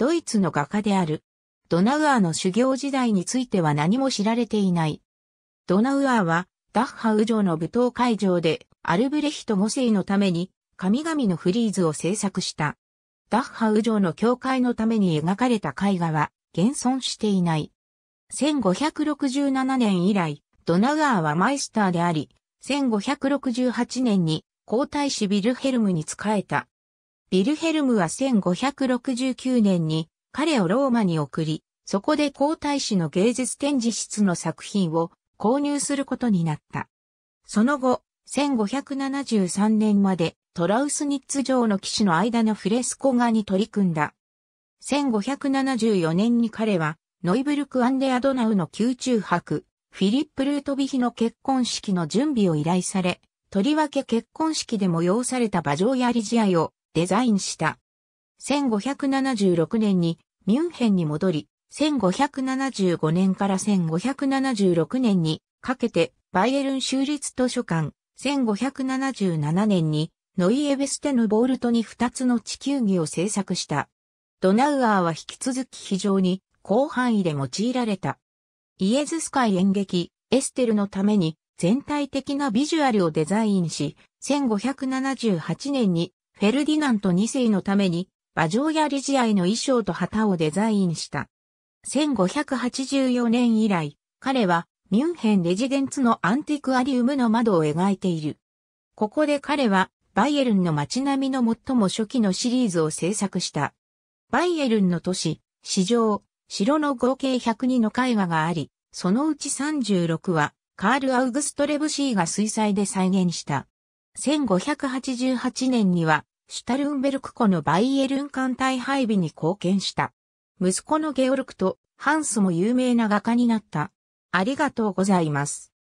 ドイツの画家である。ドナウアーの修行時代については何も知られていない。ドナウアーは、ダッハウ城の舞踏会場で、アルブレヒト5世のために、神々のフリーズを制作した。ダッハウ城の教会のために描かれた絵画は、現存していない。1567年以来、ドナウアーはマイスターであり、1568年に皇太子ビルヘルムに仕えた。ヴィルヘルムは1569年に彼をローマに送り、そこで皇太子の芸術展示室の作品を購入することになった。その後、1573年までトラウスニッツ城の騎士の間のフレスコ画に取り組んだ。1574年に彼はノイブルク・アンデ・アドナウの宮中博、フィリップ・ルートビヒの結婚式の準備を依頼され、とりわけ結婚式で催された馬上やり試合をデザインした。1576年にミュンヘンに戻り、1575年から1576年にかけてバイエルン州立図書館、1577年にノイエベステヌボールトに2つの地球儀を制作した。ドナウアーは引き続き非常に広範囲で用いられた。イエズス会演劇、エステルのために全体的なビジュアルをデザインし、1578年にフェルディナント2世のために、馬上や理事愛の衣装と旗をデザインした。1584年以来、彼はミュンヘンレジデンツのアンティクアリウムの窓を描いている。ここで彼はバイエルンの街並みの最も初期のシリーズを制作した。バイエルンの都市、市場、城の合計102の会話があり、そのうち36はカール・アウグスト・レブシーが水彩で再現した。1588年にはシュタルンベルク湖のバイエルン艦隊配備に貢献した。息子のゲオルクとハンスも有名な画家になった。ありがとうございます。